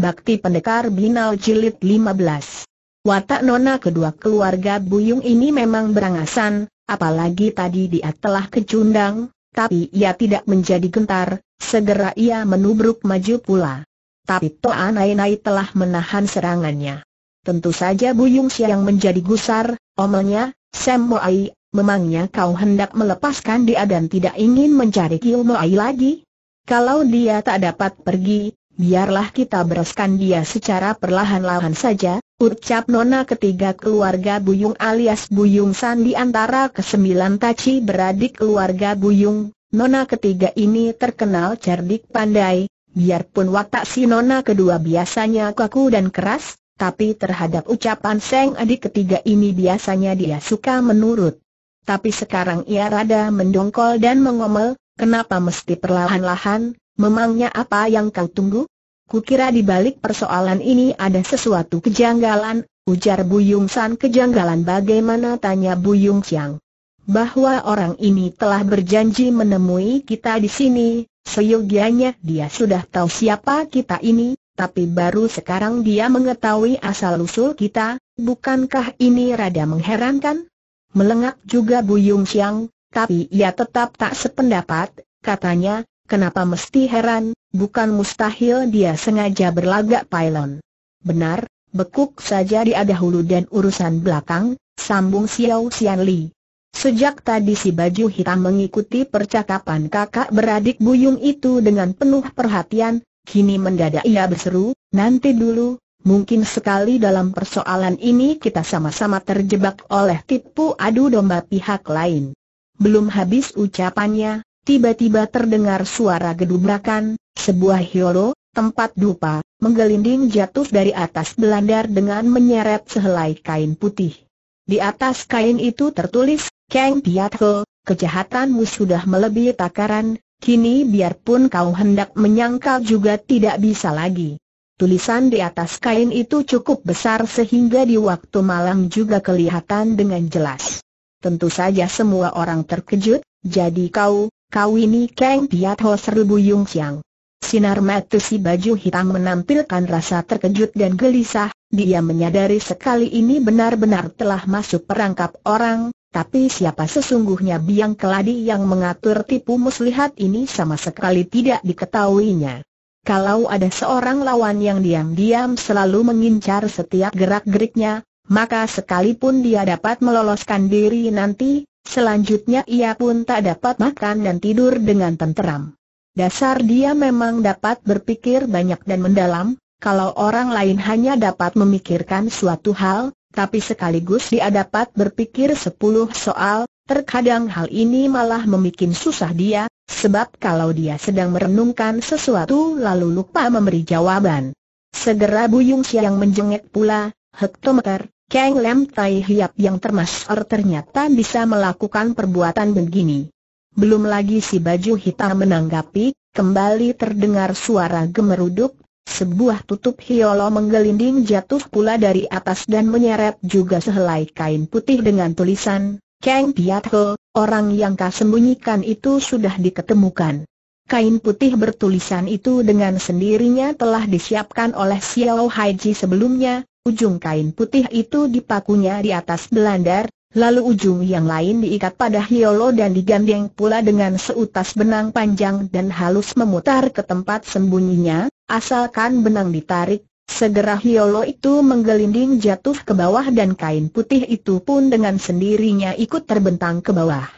Bakti Pendekar Binal Jilid 15 Watak nona kedua keluarga Buyung ini memang berangasan, apalagi tadi dia telah kecundang, tapi ia tidak menjadi gentar, segera ia menubruk maju pula. Tapi Toa Nai Nai telah menahan serangannya. Tentu saja Buyung Siang menjadi gusar, omelnya, Sam Moai, memangnya kau hendak melepaskan dia dan tidak ingin mencari Kil Moai lagi? Kalau dia tak dapat pergi, biarlah kita bereskan dia secara perlahan-lahan saja, ucap nona ketiga keluarga Buyung alias Buyung San di antara kesembilan taci beradik keluarga Buyung, nona ketiga ini terkenal cerdik pandai, biarpun watak si nona kedua biasanya kaku dan keras, tapi terhadap ucapan Seng adik ketiga ini biasanya dia suka menurut. Tapi sekarang ia rada mendongkol dan mengomel, kenapa mesti perlahan-lahan, Memangnya apa yang kau tunggu? Kukira di balik persoalan ini ada sesuatu kejanggalan, ujar Buyung San kejanggalan bagaimana tanya Buyung Siang. Bahwa orang ini telah berjanji menemui kita di sini, seyogianya dia sudah tahu siapa kita ini, tapi baru sekarang dia mengetahui asal-usul kita, bukankah ini rada mengherankan? Melengak juga Buyung Siang, tapi ia tetap tak sependapat, katanya, Kenapa mesti heran, bukan mustahil dia sengaja berlagak pylon. Benar, bekuk saja di dahulu dan urusan belakang, sambung Xiao Xian Li. Sejak tadi si baju hitam mengikuti percakapan kakak beradik Buyung itu dengan penuh perhatian, kini mendadak ia berseru, nanti dulu, mungkin sekali dalam persoalan ini kita sama-sama terjebak oleh tipu adu domba pihak lain. Belum habis ucapannya, tiba-tiba terdengar suara gedubrakan, sebuah hiolo, tempat dupa, menggelinding jatuh dari atas belandar dengan menyeret sehelai kain putih. Di atas kain itu tertulis, Kang Piatho, kejahatanmu sudah melebihi takaran, kini biarpun kau hendak menyangkal juga tidak bisa lagi. Tulisan di atas kain itu cukup besar sehingga di waktu malam juga kelihatan dengan jelas. Tentu saja semua orang terkejut, jadi kau, Kau ini Kang Piat Ho seru Buyung Siang. Sinar mata si baju hitam menampilkan rasa terkejut dan gelisah, dia menyadari sekali ini benar-benar telah masuk perangkap orang, tapi siapa sesungguhnya biang keladi yang mengatur tipu muslihat ini sama sekali tidak diketahuinya. Kalau ada seorang lawan yang diam-diam selalu mengincar setiap gerak-geriknya, maka sekalipun dia dapat meloloskan diri nanti, Selanjutnya ia pun tak dapat makan dan tidur dengan tenteram. Dasar dia memang dapat berpikir banyak dan mendalam, kalau orang lain hanya dapat memikirkan suatu hal, tapi sekaligus dia dapat berpikir sepuluh soal, terkadang hal ini malah memikin susah dia, sebab kalau dia sedang merenungkan sesuatu lalu lupa memberi jawaban. Segera Buyung Siang menjengek pula, Hektometer, Kang Lem Tai Hiap yang termasuk ternyata bisa melakukan perbuatan begini. Belum lagi si baju hitam menanggapi, kembali terdengar suara gemeruduk, sebuah tutup hiolo menggelinding jatuh pula dari atas dan menyeret juga sehelai kain putih dengan tulisan, Kang Piat Ho, orang yang kau sembunyikan itu sudah diketemukan. Kain putih bertulisan itu dengan sendirinya telah disiapkan oleh Xiao Haiji sebelumnya, Ujung kain putih itu dipakunya di atas belandar, lalu ujung yang lain diikat pada hiolo dan digandeng pula dengan seutas benang panjang dan halus memutar ke tempat sembunyinya, asalkan benang ditarik, segera hiolo itu menggelinding jatuh ke bawah dan kain putih itu pun dengan sendirinya ikut terbentang ke bawah.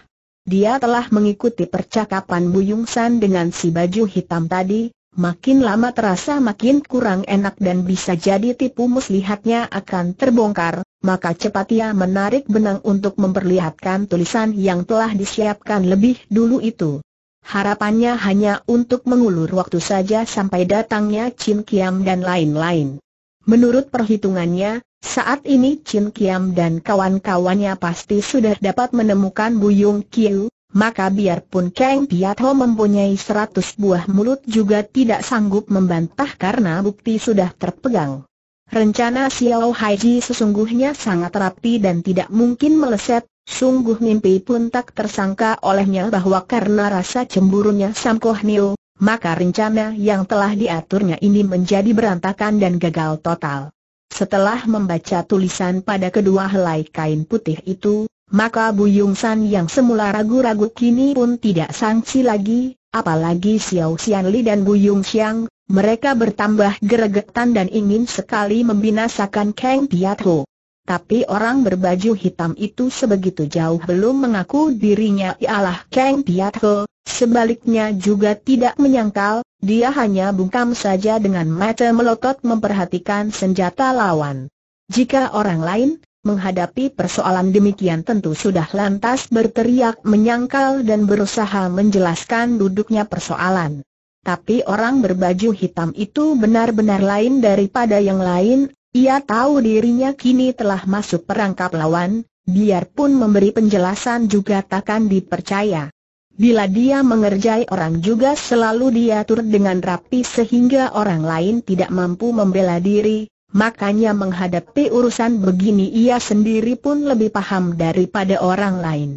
Dia telah mengikuti percakapan Buyung San dengan si baju hitam tadi, Makin lama terasa makin kurang enak dan bisa jadi tipu muslihatnya akan terbongkar, maka cepat ia menarik benang untuk memperlihatkan tulisan yang telah disiapkan lebih dulu itu. Harapannya hanya untuk mengulur waktu saja sampai datangnya Chin Kiam dan lain-lain. Menurut perhitungannya, saat ini Chin Kiam dan kawan-kawannya pasti sudah dapat menemukan Buyung Kiu, maka biarpun Kang Piatho mempunyai seratus buah mulut juga tidak sanggup membantah karena bukti sudah terpegang. Rencana Xiao Haiji sesungguhnya sangat rapi dan tidak mungkin meleset, sungguh mimpi pun tak tersangka olehnya bahwa karena rasa cemburunya Sam Koh Niu, maka rencana yang telah diaturnya ini menjadi berantakan dan gagal total. Setelah membaca tulisan pada kedua helai kain putih itu, maka Buyung San yang semula ragu-ragu kini pun tidak sangsi lagi, apalagi Xiao Li dan Buyung Xiang, mereka bertambah geregetan dan ingin sekali membinasakan Kang Piat Ho. Tapi orang berbaju hitam itu sebegitu jauh belum mengaku dirinya ialah Kang Piat Ho, sebaliknya juga tidak menyangkal, dia hanya bungkam saja dengan mata melotot memperhatikan senjata lawan. Jika orang lain, Menghadapi persoalan demikian tentu sudah lantas berteriak menyangkal dan berusaha menjelaskan duduknya persoalan. Tapi orang berbaju hitam itu benar-benar lain daripada yang lain, ia tahu dirinya kini telah masuk perangkap lawan, biarpun memberi penjelasan juga takkan dipercaya. Bila dia mengerjai orang juga selalu diatur dengan rapi sehingga orang lain tidak mampu membela diri, Makanya menghadapi urusan begini ia sendiri pun lebih paham daripada orang lain.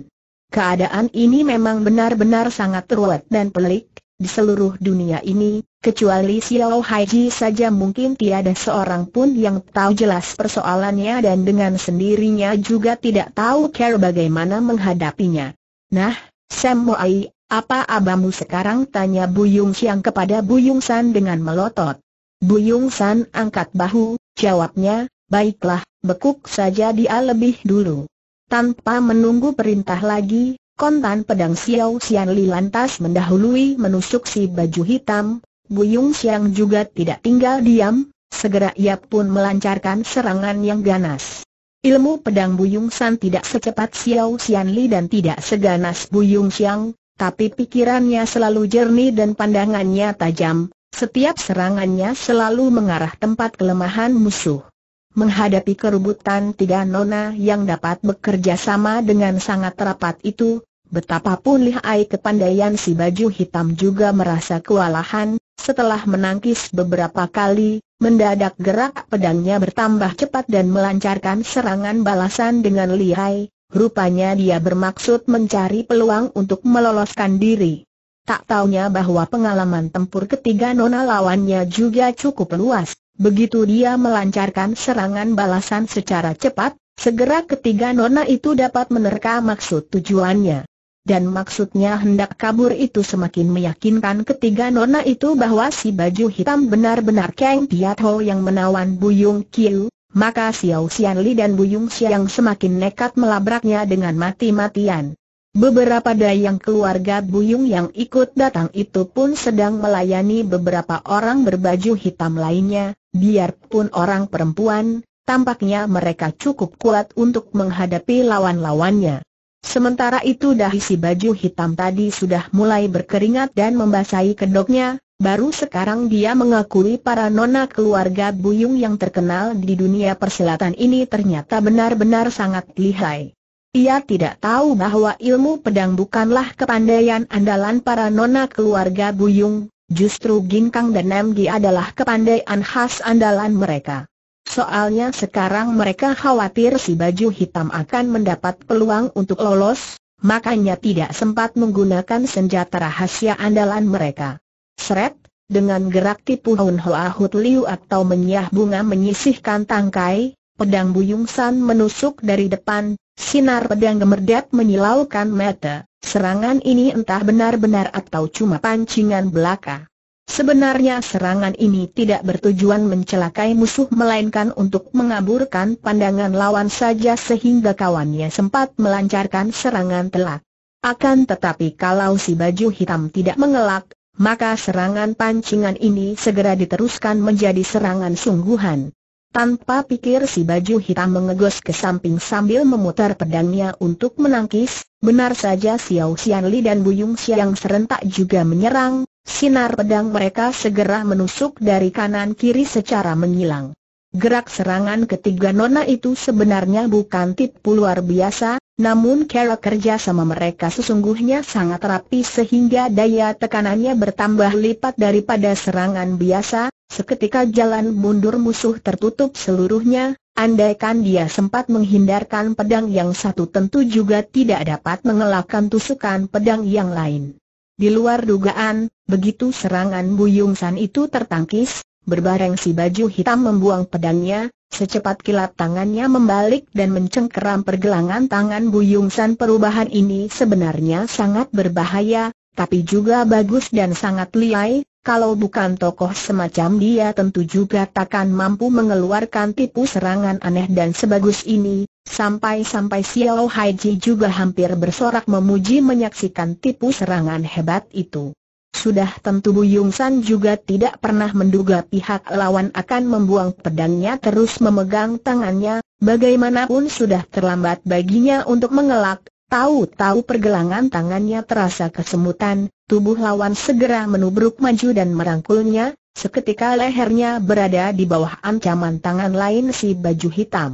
Keadaan ini memang benar-benar sangat ruwet dan pelik, di seluruh dunia ini, kecuali Xiao Haiji saja mungkin tiada seorang pun yang tahu jelas persoalannya dan dengan sendirinya juga tidak tahu care bagaimana menghadapinya. Nah, Sam Moai, apa abamu sekarang? Tanya Buyung Siang kepada Buyung San dengan melotot. Buyung San angkat bahu, Jawabnya, baiklah, bekuk saja dia lebih dulu. Tanpa menunggu perintah lagi, kontan pedang Xiao Xian Li lantas mendahului menusuk si baju hitam, Buyung Xiang juga tidak tinggal diam, segera ia pun melancarkan serangan yang ganas. Ilmu pedang Buyung San tidak secepat Xiao Xian Li dan tidak seganas Buyung Xiang, tapi pikirannya selalu jernih dan pandangannya tajam, setiap serangannya selalu mengarah tempat kelemahan musuh. Menghadapi kerubutan tiga nona yang dapat bekerja sama dengan sangat rapat itu, betapapun lihai kepandaian si baju hitam juga merasa kewalahan, setelah menangkis beberapa kali, mendadak gerak pedangnya bertambah cepat dan melancarkan serangan balasan dengan lihai, rupanya dia bermaksud mencari peluang untuk meloloskan diri. Tak taunya bahwa pengalaman tempur ketiga nona lawannya juga cukup luas. Begitu dia melancarkan serangan balasan secara cepat, segera ketiga nona itu dapat menerka maksud tujuannya. Dan maksudnya hendak kabur itu semakin meyakinkan ketiga nona itu bahwa si baju hitam benar-benar Kang Piat Ho yang menawan Buyung Kiu, maka Xiao Xianli dan Buyung Xiang semakin nekat melabraknya dengan mati-matian. Beberapa dayang keluarga Buyung yang ikut datang itu pun sedang melayani beberapa orang berbaju hitam lainnya, biarpun orang perempuan, tampaknya mereka cukup kuat untuk menghadapi lawan-lawannya. Sementara itu dahisi baju hitam tadi sudah mulai berkeringat dan membasahi kedoknya, baru sekarang dia mengakui para nona keluarga Buyung yang terkenal di dunia persilatan ini ternyata benar-benar sangat lihai. Ia tidak tahu bahwa ilmu pedang bukanlah kepandaian andalan para nona keluarga Buyung, justru Ginkang dan Namgi adalah kepandaian khas andalan mereka. Soalnya sekarang mereka khawatir si baju hitam akan mendapat peluang untuk lolos, makanya tidak sempat menggunakan senjata rahasia andalan mereka. Seret, dengan gerak tipu Hun Hoa Hut Liu atau menyah bunga menyisihkan tangkai, pedang Buyung San menusuk dari depan, Sinar pedang gemerdap menyilaukan mata, serangan ini entah benar-benar atau cuma pancingan belaka. Sebenarnya serangan ini tidak bertujuan mencelakai musuh melainkan untuk mengaburkan pandangan lawan saja sehingga kawannya sempat melancarkan serangan telak. Akan tetapi kalau si baju hitam tidak mengelak, maka serangan pancingan ini segera diteruskan menjadi serangan sungguhan. Tanpa pikir si baju hitam mengegos ke samping sambil memutar pedangnya untuk menangkis, benar saja Xiao Xianli dan dan Buyung Xiang serentak juga menyerang, sinar pedang mereka segera menusuk dari kanan kiri secara menyilang. Gerak serangan ketiga nona itu sebenarnya bukan tipu luar biasa, namun cara kerja sama mereka sesungguhnya sangat rapi sehingga daya tekanannya bertambah lipat daripada serangan biasa, Seketika jalan mundur musuh tertutup seluruhnya, andaikan dia sempat menghindarkan pedang yang satu tentu juga tidak dapat mengelakkan tusukan pedang yang lain. Di luar dugaan, begitu serangan Buyung San itu tertangkis, berbareng si baju hitam membuang pedangnya, secepat kilat tangannya membalik dan mencengkeram pergelangan tangan Buyung San perubahan ini sebenarnya sangat berbahaya, tapi juga bagus dan sangat liai, kalau bukan tokoh semacam dia tentu juga takkan mampu mengeluarkan tipu serangan aneh dan sebagus ini, sampai-sampai Xiao Haiji juga hampir bersorak memuji menyaksikan tipu serangan hebat itu. Sudah tentu Bu Yung San juga tidak pernah menduga pihak lawan akan membuang pedangnya terus memegang tangannya, bagaimanapun sudah terlambat baginya untuk mengelak, Tahu-tahu pergelangan tangannya terasa kesemutan, tubuh lawan segera menubruk maju dan merangkulnya, seketika lehernya berada di bawah ancaman tangan lain si baju hitam.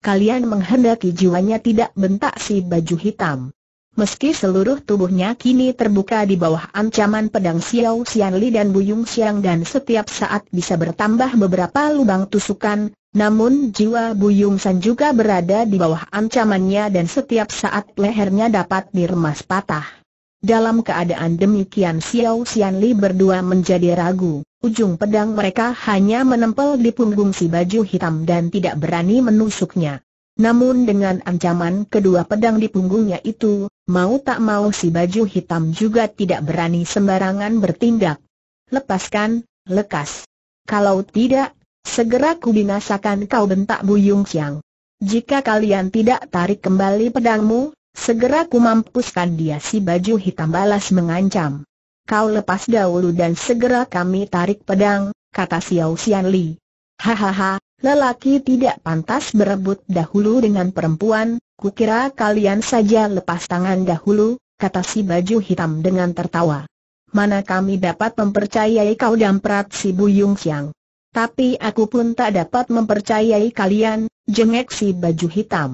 Kalian menghendaki jiwanya tidak bentak si baju hitam. Meski seluruh tubuhnya kini terbuka di bawah ancaman pedang Xiao Xianli dan Buyung Xiang dan setiap saat bisa bertambah beberapa lubang tusukan, namun jiwa Buyung San juga berada di bawah ancamannya dan setiap saat lehernya dapat diremas patah. Dalam keadaan demikian Xiao Xianli berdua menjadi ragu, ujung pedang mereka hanya menempel di punggung si baju hitam dan tidak berani menusuknya. Namun dengan ancaman kedua pedang di punggungnya itu, mau tak mau si baju hitam juga tidak berani sembarangan bertindak. Lepaskan, lekas. Kalau tidak, Segera ku binasakan kau bentak Buyung Siang. Jika kalian tidak tarik kembali pedangmu, segera ku mampuskan dia si baju hitam balas mengancam. Kau lepas dahulu dan segera kami tarik pedang, kata Xiao Xian Hahaha, lelaki tidak pantas berebut dahulu dengan perempuan, kukira kalian saja lepas tangan dahulu, kata si baju hitam dengan tertawa. Mana kami dapat mempercayai kau dan damprat si Buyung Siang. Tapi aku pun tak dapat mempercayai kalian, jengek si baju hitam.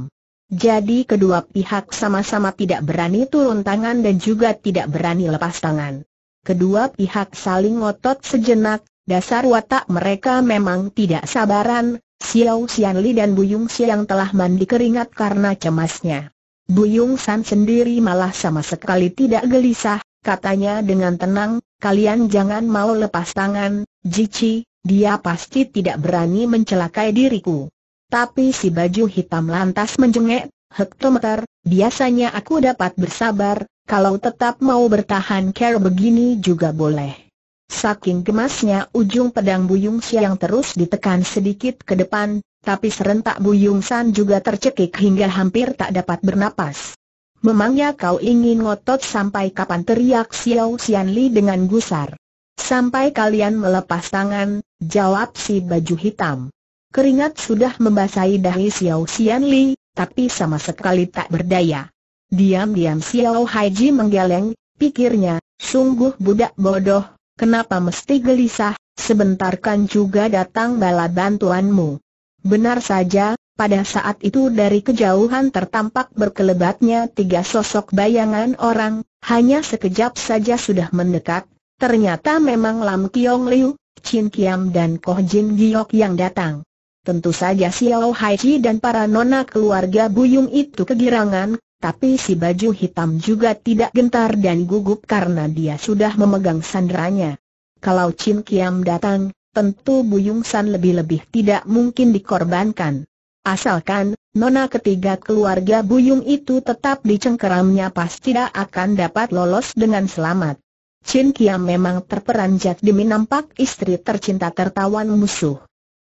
Jadi kedua pihak sama-sama tidak berani turun tangan dan juga tidak berani lepas tangan. Kedua pihak saling ngotot sejenak, dasar watak mereka memang tidak sabaran, Xiao Xianli dan Buyung Xiang telah mandi keringat karena cemasnya. Buyung San sendiri malah sama sekali tidak gelisah, katanya dengan tenang, kalian jangan mau lepas tangan, Jici, dia pasti tidak berani mencelakai diriku. Tapi si baju hitam lantas menjengek, hektometer, biasanya aku dapat bersabar, kalau tetap mau bertahan care begini juga boleh. Saking gemasnya ujung pedang Buyung yang terus ditekan sedikit ke depan, tapi serentak Buyung San juga tercekik hingga hampir tak dapat bernapas. Memangnya kau ingin ngotot sampai kapan teriak Xiao Xianli dengan gusar. Sampai kalian melepas tangan, jawab si baju hitam. Keringat sudah membasahi dahi Xiao Xianli, tapi sama sekali tak berdaya. Diam-diam Xiao Haiji menggeleng, pikirnya, sungguh budak bodoh, kenapa mesti gelisah, Sebentarkan juga datang bala bantuanmu. Benar saja, pada saat itu dari kejauhan tertampak berkelebatnya tiga sosok bayangan orang, hanya sekejap saja sudah mendekat, Ternyata memang Lam Kiong Liu, Chin Kiam dan Koh Jin Giok yang datang. Tentu saja Xiao Hai Chi dan para nona keluarga Buyung itu kegirangan, tapi si baju hitam juga tidak gentar dan gugup karena dia sudah memegang sandranya. Kalau Chin Kiam datang, tentu Buyung San lebih-lebih tidak mungkin dikorbankan. Asalkan, nona ketiga keluarga Buyung itu tetap dicengkeramnya pasti tidak akan dapat lolos dengan selamat. Chin Kia memang terperanjat demi nampak istri tercinta tertawan musuh.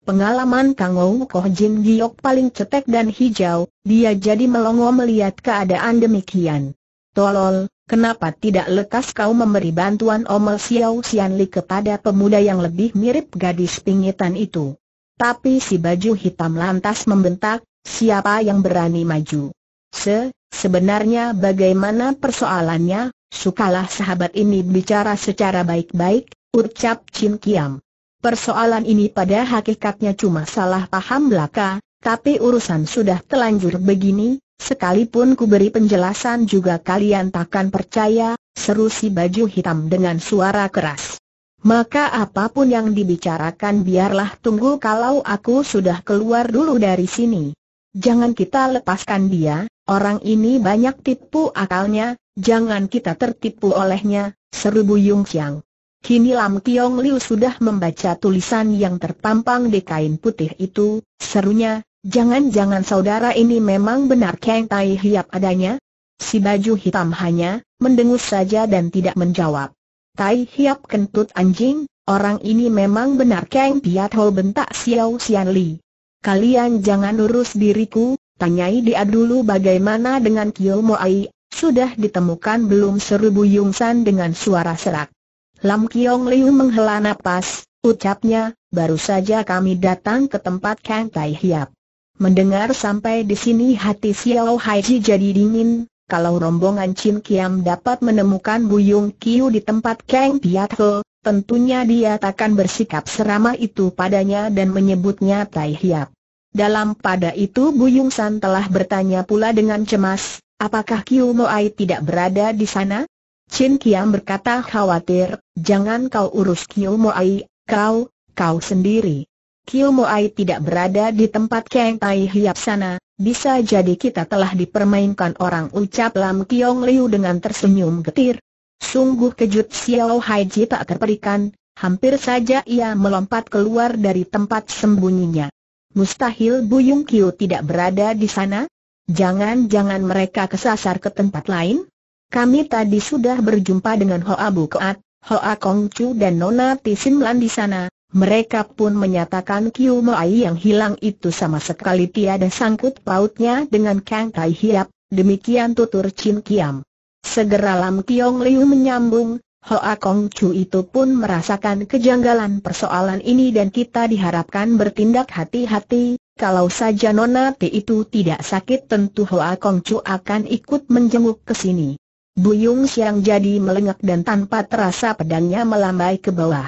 Pengalaman Kang Ou Koh Jin Giok paling cetek dan hijau, dia jadi melongo melihat keadaan demikian. Tolol, kenapa tidak lekas kau memberi bantuan Omel Xiao Li kepada pemuda yang lebih mirip gadis pingitan itu? Tapi si baju hitam lantas membentak, siapa yang berani maju? Se, sebenarnya bagaimana persoalannya, Sukalah sahabat ini bicara secara baik-baik, ucap Chin Kiam. Persoalan ini pada hakikatnya cuma salah paham belaka, tapi urusan sudah telanjur begini, sekalipun ku beri penjelasan juga kalian takkan percaya, seru si baju hitam dengan suara keras. Maka apapun yang dibicarakan biarlah tunggu kalau aku sudah keluar dulu dari sini. Jangan kita lepaskan dia, orang ini banyak tipu akalnya, Jangan kita tertipu olehnya, seru Yung Xiang. Kini Lam Kiong Liu sudah membaca tulisan yang terpampang di kain putih itu, serunya, jangan-jangan saudara ini memang benar Kang Tai Hiap adanya? Si baju hitam hanya, mendengus saja dan tidak menjawab. Tai Hiap kentut anjing, orang ini memang benar Kang Piat Ho bentak Xiao Xian Li. Kalian jangan urus diriku, tanyai dia dulu bagaimana dengan Kio Moai sudah ditemukan belum seru Bu Yung San dengan suara serak. Lam Kiong Liu menghela nafas, ucapnya, baru saja kami datang ke tempat Kang Tai Hiap. Mendengar sampai di sini hati Xiao Hai Haiji jadi dingin, kalau rombongan Chin Kiam dapat menemukan Bu Yung Kiu di tempat Kang Piat Ho, tentunya dia takkan bersikap serama itu padanya dan menyebutnya Tai Hiap. Dalam pada itu Bu Yung San telah bertanya pula dengan cemas, Apakah Moai tidak berada di sana? Chin Kiam berkata khawatir, jangan kau urus Moai, kau, kau sendiri. Moai tidak berada di tempat Kang Tai Hiap sana, bisa jadi kita telah dipermainkan orang ucap Lam Kiong Liu dengan tersenyum getir. Sungguh kejut Xiao Hai Ji tak terperikan, hampir saja ia melompat keluar dari tempat sembunyinya. Mustahil Buyung Kiu tidak berada di sana, Jangan-jangan mereka kesasar ke tempat lain? Kami tadi sudah berjumpa dengan Hoa Bukoat, Hoa Chu dan Nona Tisimlan di sana. Mereka pun menyatakan Kiu Moai yang hilang itu sama sekali tiada sangkut pautnya dengan Kang Tai Hiap, demikian tutur Chin Kiam. Segera Lam Kiong Liu menyambung, Hoa Kong Chu itu pun merasakan kejanggalan persoalan ini dan kita diharapkan bertindak hati-hati, kalau saja Nona T itu tidak sakit tentu Hoa Kong Chu akan ikut menjenguk ke sini. Buyung Siang jadi melengak dan tanpa terasa pedangnya melambai ke bawah.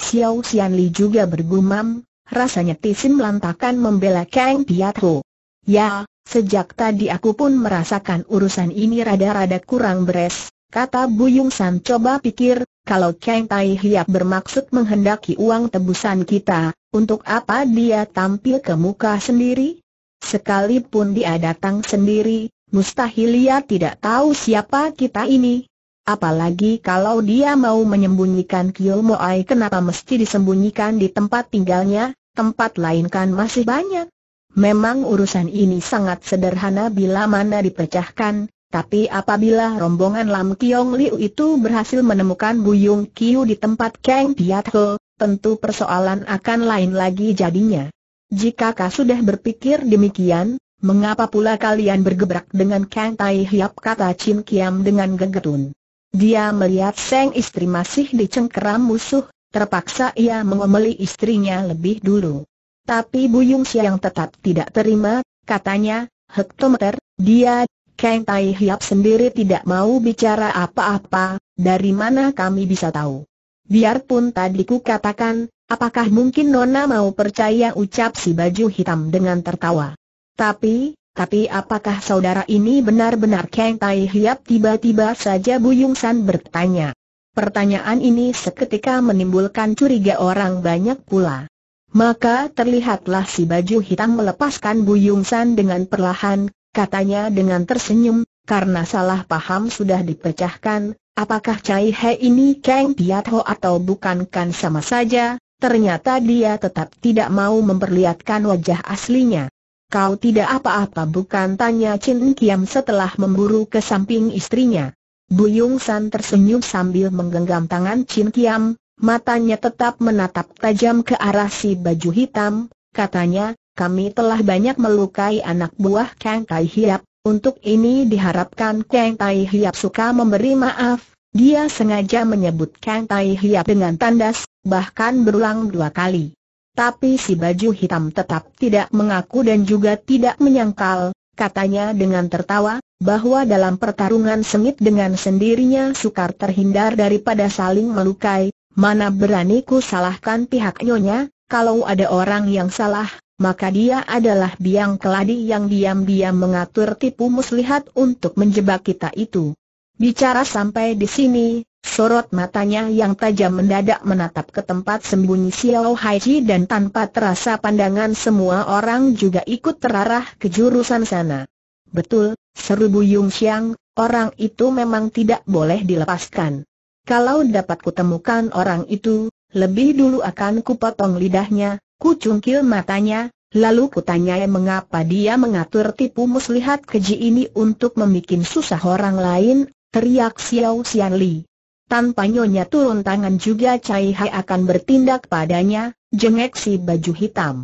Xiao Xian Li juga bergumam, rasanya Tisin melantakan membela Kang Piat Ho. Ya, sejak tadi aku pun merasakan urusan ini rada-rada kurang beres, kata Buyung San coba pikir, kalau Kang Tai Hiap bermaksud menghendaki uang tebusan kita, untuk apa dia tampil ke muka sendiri? Sekalipun dia datang sendiri, mustahil ia tidak tahu siapa kita ini. Apalagi kalau dia mau menyembunyikan Kiyomoai kenapa mesti disembunyikan di tempat tinggalnya, tempat lain kan masih banyak. Memang urusan ini sangat sederhana bila mana dipecahkan, tapi apabila rombongan Lam Kiong Liu itu berhasil menemukan Buyung Kiu di tempat Kang Piat Ho, tentu persoalan akan lain lagi jadinya. Jika kau sudah berpikir demikian, mengapa pula kalian bergebrak dengan Kang Tai Hiap kata Chin Kiam dengan gegetun. Dia melihat sang istri masih dicengkeram musuh, terpaksa ia mengomeli istrinya lebih dulu. Tapi Buyung Siang tetap tidak terima, katanya, hektometer, dia, Kang Tai Hiap sendiri tidak mau bicara apa-apa, dari mana kami bisa tahu. Biarpun tadi ku katakan, apakah mungkin Nona mau percaya ucap si baju hitam dengan tertawa. Tapi, tapi apakah saudara ini benar-benar Kang Tai Hiap tiba-tiba saja Buyung San bertanya. Pertanyaan ini seketika menimbulkan curiga orang banyak pula. Maka terlihatlah si baju hitam melepaskan Buyung San dengan perlahan, katanya dengan tersenyum, karena salah paham sudah dipecahkan, Apakah Cai He ini Kang Tiat Ho atau bukan kan sama saja, ternyata dia tetap tidak mau memperlihatkan wajah aslinya. Kau tidak apa-apa bukan tanya Chin Kiam setelah memburu ke samping istrinya. Buyung San tersenyum sambil menggenggam tangan Chin Kiam, matanya tetap menatap tajam ke arah si baju hitam, katanya, kami telah banyak melukai anak buah Kang Kai Hiap, untuk ini diharapkan Kang Tai Hiap suka memberi maaf, dia sengaja menyebut Kang Tai Hiap dengan tandas, bahkan berulang dua kali. Tapi si baju hitam tetap tidak mengaku dan juga tidak menyangkal, katanya dengan tertawa, bahwa dalam pertarungan sengit dengan sendirinya sukar terhindar daripada saling melukai, mana beraniku salahkan pihak nyonya, kalau ada orang yang salah, maka dia adalah biang keladi yang diam-diam mengatur tipu muslihat untuk menjebak kita itu. Bicara sampai di sini, sorot matanya yang tajam mendadak menatap ke tempat sembunyi Xiao Haiji dan tanpa terasa pandangan semua orang juga ikut terarah ke jurusan sana. Betul, seru Bu Yung Xiang, orang itu memang tidak boleh dilepaskan. Kalau dapat kutemukan orang itu, lebih dulu akan kupotong lidahnya, Ku cungkil matanya, lalu kutanyai mengapa dia mengatur tipu muslihat keji ini untuk membuat susah orang lain, teriak Xiao Xian Li. Tanpa nyonya turun tangan juga Cai Hai akan bertindak padanya, jengek si baju hitam.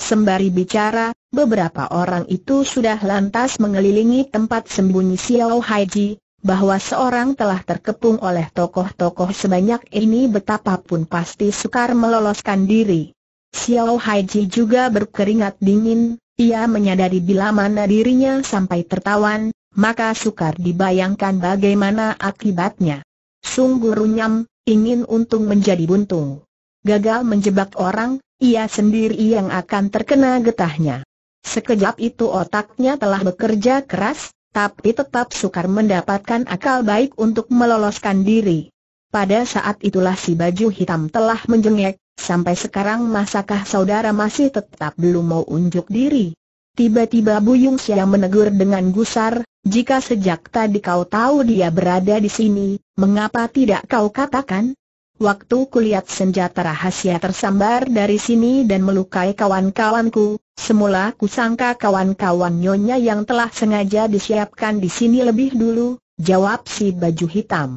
Sembari bicara, beberapa orang itu sudah lantas mengelilingi tempat sembunyi Xiao Haiji, bahwa seorang telah terkepung oleh tokoh-tokoh sebanyak ini betapapun pasti sukar meloloskan diri. Xiao Haiji juga berkeringat dingin, ia menyadari bila mana dirinya sampai tertawan, maka sukar dibayangkan bagaimana akibatnya. Sungguh runyam, ingin untung menjadi buntung. Gagal menjebak orang, ia sendiri yang akan terkena getahnya. Sekejap itu otaknya telah bekerja keras, tapi tetap sukar mendapatkan akal baik untuk meloloskan diri. Pada saat itulah si baju hitam telah menjengek, Sampai sekarang masakah saudara masih tetap belum mau unjuk diri? Tiba-tiba Buyung Sia menegur dengan gusar, jika sejak tadi kau tahu dia berada di sini, mengapa tidak kau katakan? Waktu kulihat senjata rahasia tersambar dari sini dan melukai kawan-kawanku, semula kusangka kawan-kawan nyonya yang telah sengaja disiapkan di sini lebih dulu, jawab si baju hitam.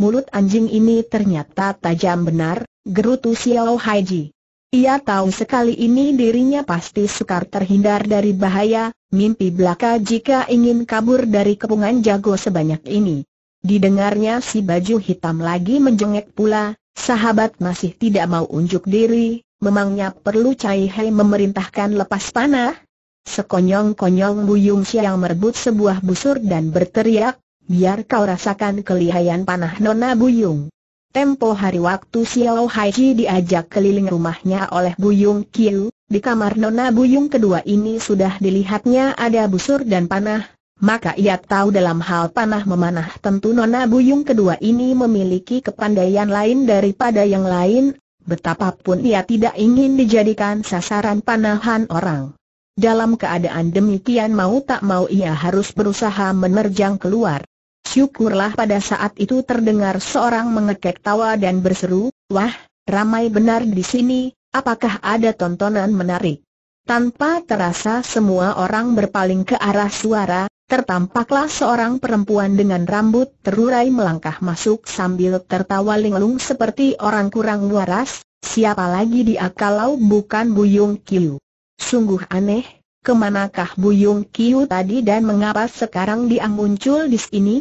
Mulut anjing ini ternyata tajam benar, gerutu Xiao Haiji. Ia tahu sekali ini dirinya pasti sukar terhindar dari bahaya, mimpi belaka jika ingin kabur dari kepungan jago sebanyak ini. Didengarnya si baju hitam lagi menjengek pula, sahabat masih tidak mau unjuk diri, memangnya perlu Cai Hei memerintahkan lepas panah? Sekonyong-konyong Buyung Siang merebut sebuah busur dan berteriak, biar kau rasakan kelihayan panah Nona Buyung. Tempo hari waktu Xiao Haiji diajak keliling rumahnya oleh Bu Buyung Kiu, di kamar Nona Bu Buyung kedua ini sudah dilihatnya ada busur dan panah, maka ia tahu dalam hal panah memanah tentu Nona Buyung kedua ini memiliki kepandaian lain daripada yang lain, betapapun ia tidak ingin dijadikan sasaran panahan orang. Dalam keadaan demikian mau tak mau ia harus berusaha menerjang keluar. Syukurlah pada saat itu terdengar seorang mengekek tawa dan berseru, Wah, ramai benar di sini, apakah ada tontonan menarik? Tanpa terasa semua orang berpaling ke arah suara, tertampaklah seorang perempuan dengan rambut terurai melangkah masuk sambil tertawa linglung seperti orang kurang waras, siapa lagi dia kalau bukan Buyung Kiu. Sungguh aneh, kemanakah Buyung Kiu tadi dan mengapa sekarang dia muncul di sini?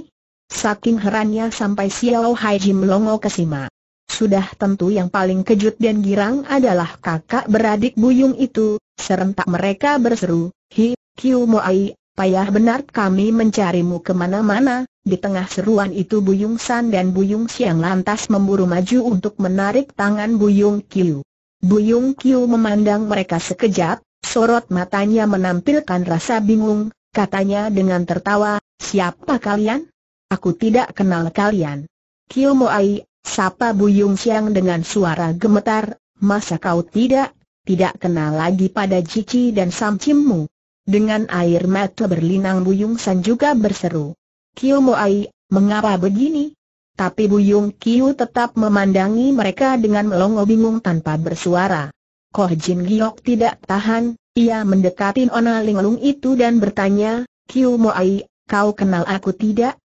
Saking herannya sampai Xiao Hai Jim Longo kesima. Sudah tentu yang paling kejut dan girang adalah kakak beradik Buyung itu, serentak mereka berseru, Hi, Kiu Moai, payah benar kami mencarimu kemana-mana, di tengah seruan itu Buyung San dan Buyung Siang lantas memburu maju untuk menarik tangan Buyung Kiu. Buyung Kiu memandang mereka sekejap, sorot matanya menampilkan rasa bingung, katanya dengan tertawa, siapa kalian? Aku tidak kenal kalian. Kiu Moai, sapa Buyung Siang dengan suara gemetar, masa kau tidak, tidak kenal lagi pada Cici dan Samcimmu. Dengan air mata berlinang Buyung San juga berseru. Kiu Moai, mengapa begini? Tapi Buyung Kiu tetap memandangi mereka dengan melongo bingung tanpa bersuara. Koh Jin Giok tidak tahan, ia mendekatin Ona Linglung itu dan bertanya, Kiu Moai, kau kenal aku tidak?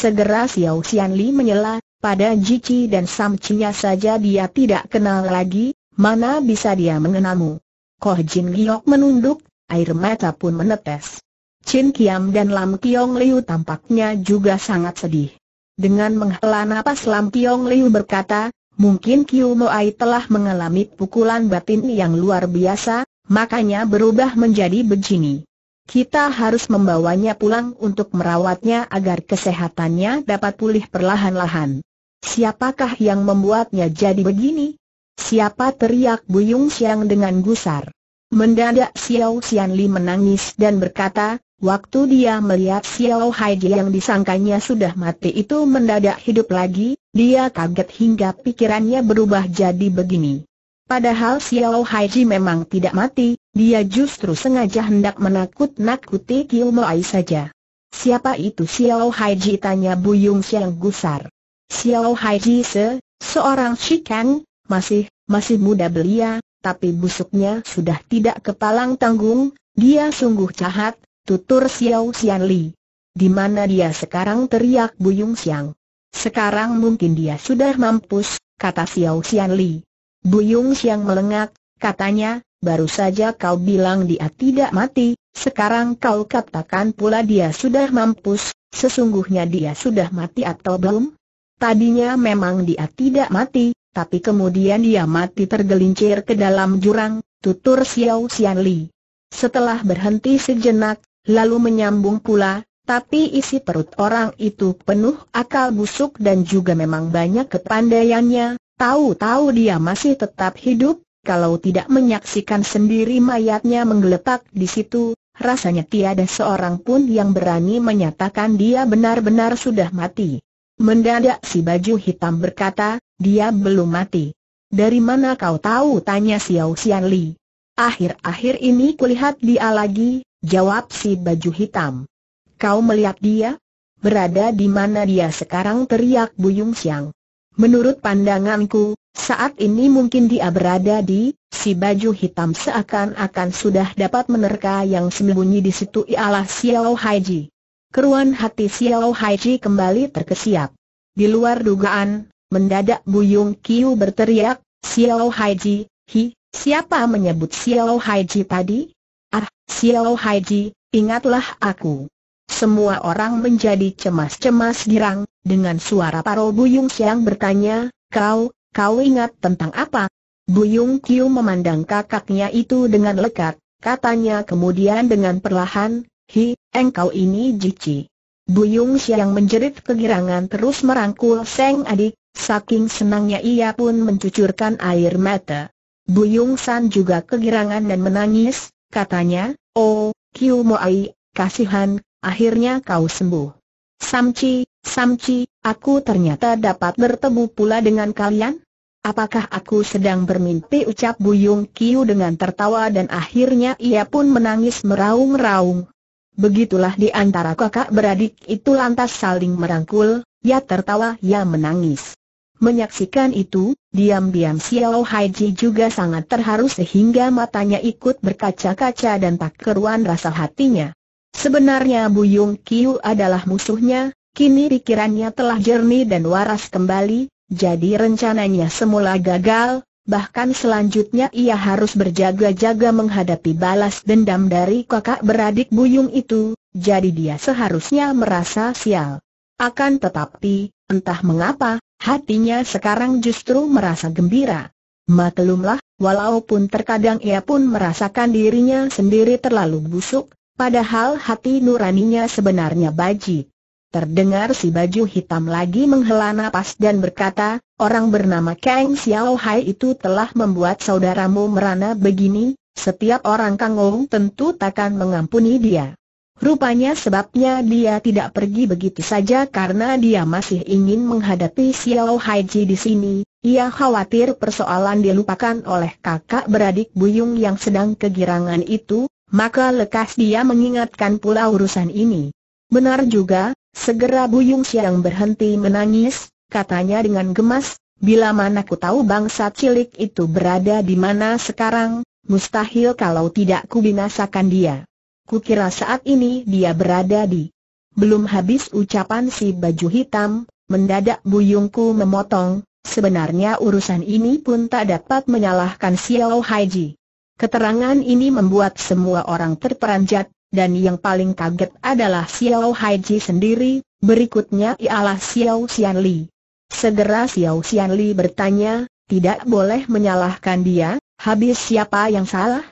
Segera Xiao Xianli menyela, pada Jici dan Samcinya saja dia tidak kenal lagi, mana bisa dia mengenalmu. Koh Jin Giok menunduk, air mata pun menetes. Chin Kiam dan Lam Kiong Liu tampaknya juga sangat sedih. Dengan menghela napas Lam Kiong Liu berkata, mungkin Kiu Moai telah mengalami pukulan batin yang luar biasa, makanya berubah menjadi begini. Kita harus membawanya pulang untuk merawatnya agar kesehatannya dapat pulih perlahan-lahan. Siapakah yang membuatnya jadi begini? Siapa teriak Buyung Siang dengan gusar? Mendadak Xiao Xian Li menangis dan berkata, waktu dia melihat Xiao Hai yang disangkanya sudah mati itu mendadak hidup lagi, dia kaget hingga pikirannya berubah jadi begini. Padahal Xiao Hai memang tidak mati, dia justru sengaja hendak menakut-nakuti Kiu Moai saja. Siapa itu Xiao Haiji tanya Buyung Siang gusar. Xiao Haiji se, seorang Shikang, masih, masih muda belia, tapi busuknya sudah tidak kepalang tanggung, dia sungguh jahat, tutur Xiao Xian Li. Di mana dia sekarang teriak Buyung Siang. Sekarang mungkin dia sudah mampus, kata Xiao Xian Li. Buyung Siang melengak, katanya, Baru saja kau bilang dia tidak mati, sekarang kau katakan pula dia sudah mampus, sesungguhnya dia sudah mati atau belum? Tadinya memang dia tidak mati, tapi kemudian dia mati tergelincir ke dalam jurang, tutur Xiao Xian Li. Setelah berhenti sejenak, lalu menyambung pula, tapi isi perut orang itu penuh akal busuk dan juga memang banyak kepandaiannya, tahu-tahu dia masih tetap hidup, kalau tidak menyaksikan sendiri mayatnya menggeletak di situ, rasanya tiada seorang pun yang berani menyatakan dia benar-benar sudah mati. Mendadak si baju hitam berkata, dia belum mati. Dari mana kau tahu? tanya Xiao Xian Akhir-akhir ini kulihat dia lagi, jawab si baju hitam. Kau melihat dia? Berada di mana dia sekarang teriak Buyung Xiang. Menurut pandanganku, saat ini mungkin dia berada di, si baju hitam seakan-akan sudah dapat menerka yang sembunyi di situ ialah Xiao Haiji. Keruan hati Xiao Haiji kembali terkesiap. Di luar dugaan, mendadak Buyung Kiu berteriak, Xiao Haiji, hi, siapa menyebut Xiao Haiji tadi? Ah, Xiao Haiji, ingatlah aku. Semua orang menjadi cemas-cemas girang, dengan suara Paro Buyung Siang bertanya, kau, Kau ingat tentang apa? Buyung Kiu memandang kakaknya itu dengan lekat, katanya kemudian dengan perlahan, Hi, engkau ini jici. Buyung Siang menjerit kegirangan terus merangkul Seng adik, saking senangnya ia pun mencucurkan air mata. Buyung San juga kegirangan dan menangis, katanya, Oh, Kiu Moai, kasihan, akhirnya kau sembuh. Samci, Samci, aku ternyata dapat bertemu pula dengan kalian? Apakah aku sedang bermimpi ucap Buyung Kiu dengan tertawa dan akhirnya ia pun menangis meraung-raung. Begitulah di antara kakak beradik itu lantas saling merangkul, ya tertawa ya menangis. Menyaksikan itu, diam-diam Xiao Haiji juga sangat terharu sehingga matanya ikut berkaca-kaca dan tak keruan rasa hatinya. Sebenarnya Buyung Kiu adalah musuhnya, kini pikirannya telah jernih dan waras kembali, jadi rencananya semula gagal, bahkan selanjutnya ia harus berjaga-jaga menghadapi balas dendam dari kakak beradik buyung itu, jadi dia seharusnya merasa sial. Akan tetapi, entah mengapa, hatinya sekarang justru merasa gembira. Maklumlah, walaupun terkadang ia pun merasakan dirinya sendiri terlalu busuk, padahal hati nuraninya sebenarnya bajik. Terdengar si baju hitam lagi menghela nafas dan berkata, orang bernama Kang Xiao Hai itu telah membuat saudaramu merana begini, setiap orang Kang Ou tentu takkan mengampuni dia. Rupanya sebabnya dia tidak pergi begitu saja karena dia masih ingin menghadapi Xiao Haiji di sini. Ia khawatir persoalan dilupakan oleh kakak beradik Buyung yang sedang kegirangan itu, maka lekas dia mengingatkan pula urusan ini. Benar juga, segera Buyung Siang berhenti menangis, katanya dengan gemas, bila mana ku tahu bangsa cilik itu berada di mana sekarang, mustahil kalau tidak ku binasakan dia. Kukira saat ini dia berada di. Belum habis ucapan si baju hitam, mendadak Buyungku memotong, sebenarnya urusan ini pun tak dapat menyalahkan Xiao Haiji. Keterangan ini membuat semua orang terperanjat, dan yang paling kaget adalah Xiao Haiji sendiri, berikutnya ialah Xiao Xianli. Segera Xiao Xianli bertanya, tidak boleh menyalahkan dia, habis siapa yang salah?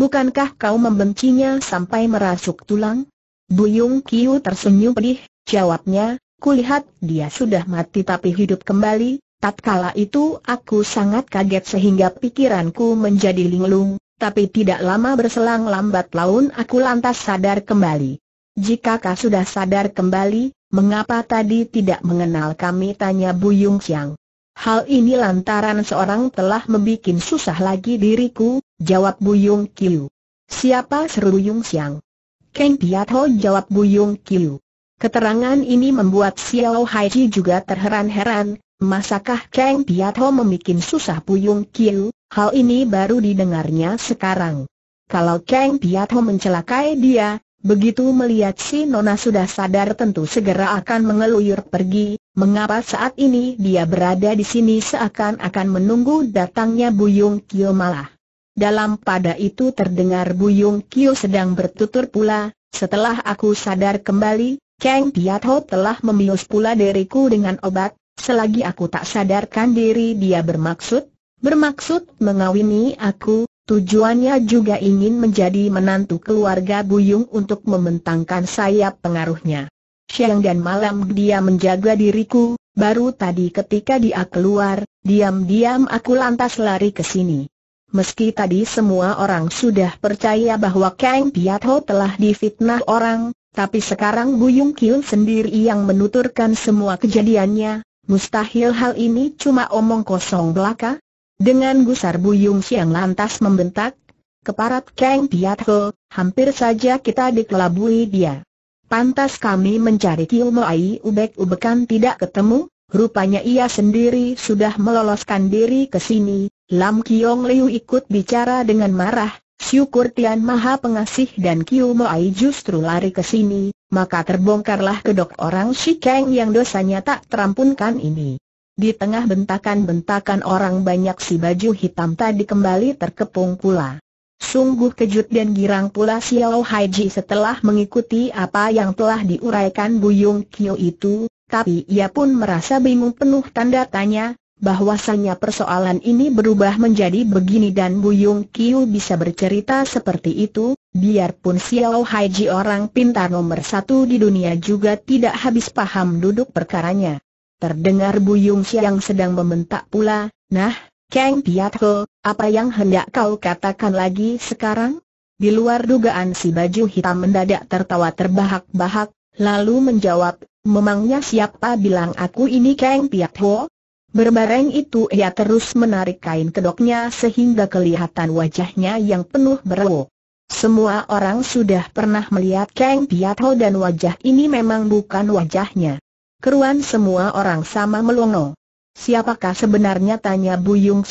Bukankah kau membencinya sampai merasuk tulang? Bu Buyung Kiu tersenyum pedih, jawabnya, kulihat dia sudah mati tapi hidup kembali, Tatkala itu aku sangat kaget sehingga pikiranku menjadi linglung, tapi tidak lama berselang lambat laun aku lantas sadar kembali. Jika kau sudah sadar kembali, mengapa tadi tidak mengenal kami tanya Buyung Siang. Hal ini lantaran seorang telah membuat susah lagi diriku, jawab Buyung Kiu. Siapa seru Buyung Siang? Keng Piat Ho jawab Buyung Kiu. Keterangan ini membuat Xiao Haiji juga terheran-heran, masakah Keng Piat Ho membuat susah Buyung Kiu? Hal ini baru didengarnya sekarang. Kalau Kang Piatho mencelakai dia, begitu melihat si Nona sudah sadar tentu segera akan mengeluyur pergi, mengapa saat ini dia berada di sini seakan-akan menunggu datangnya Buyung Kio malah. Dalam pada itu terdengar Buyung Kio sedang bertutur pula, setelah aku sadar kembali, Kang Piatho telah membius pula diriku dengan obat, selagi aku tak sadarkan diri dia bermaksud, Bermaksud mengawini aku, tujuannya juga ingin menjadi menantu keluarga Buyung untuk mementangkan sayap pengaruhnya. Siang dan malam dia menjaga diriku, baru tadi ketika dia keluar, diam-diam aku lantas lari ke sini. Meski tadi semua orang sudah percaya bahwa Kang Piat telah difitnah orang, tapi sekarang Buyung Kil sendiri yang menuturkan semua kejadiannya, mustahil hal ini cuma omong kosong belaka. Dengan gusar Buyung Siang lantas membentak, keparat Kang Tiat Ho, hampir saja kita dikelabui dia. Pantas kami mencari Ai ubek-ubekan tidak ketemu, rupanya ia sendiri sudah meloloskan diri ke sini. Lam Kiong Liu ikut bicara dengan marah, syukur Tian Maha Pengasih dan Ai justru lari ke sini, maka terbongkarlah kedok orang Shi Kang yang dosanya tak terampunkan ini. Di tengah bentakan-bentakan orang banyak si baju hitam tadi kembali terkepung pula. Sungguh kejut dan girang pula Xiao Haiji setelah mengikuti apa yang telah diuraikan Buyung Kyo itu, tapi ia pun merasa bingung penuh tanda tanya, bahwasanya persoalan ini berubah menjadi begini dan Buyung Kyo bisa bercerita seperti itu, biarpun Xiao Haiji orang pintar nomor satu di dunia juga tidak habis paham duduk perkaranya. Terdengar Buyung Siang sedang membentak pula, nah, Kang Ho, apa yang hendak kau katakan lagi sekarang? Di luar dugaan si baju hitam mendadak tertawa terbahak-bahak, lalu menjawab, memangnya siapa bilang aku ini Kang Ho? Berbareng itu ia terus menarik kain kedoknya sehingga kelihatan wajahnya yang penuh berwo. Semua orang sudah pernah melihat Kang Ho dan wajah ini memang bukan wajahnya. Keruan semua orang sama melongo. Siapakah sebenarnya tanya Bu Yung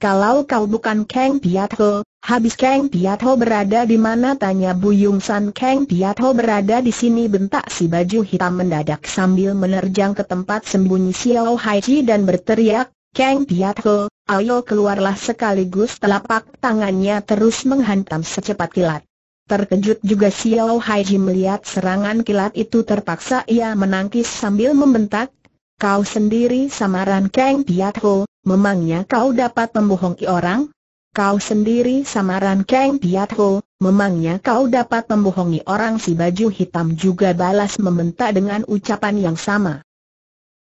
Kalau kau bukan Kang Piat Ho, habis Kang Piat Ho berada di mana tanya Bu Yung San Kang Piat Ho berada di sini bentak si baju hitam mendadak sambil menerjang ke tempat sembunyi Xiao Hai Chi dan berteriak, Kang Piat Ho, ayo keluarlah sekaligus telapak tangannya terus menghantam secepat kilat. Terkejut juga Xiao Haiji melihat serangan kilat itu terpaksa ia menangkis sambil membentak, Kau sendiri samaran Kang Piat Ho, memangnya kau dapat membohongi orang? Kau sendiri samaran Kang Piat Ho, memangnya kau dapat membohongi orang si baju hitam juga balas membentak dengan ucapan yang sama.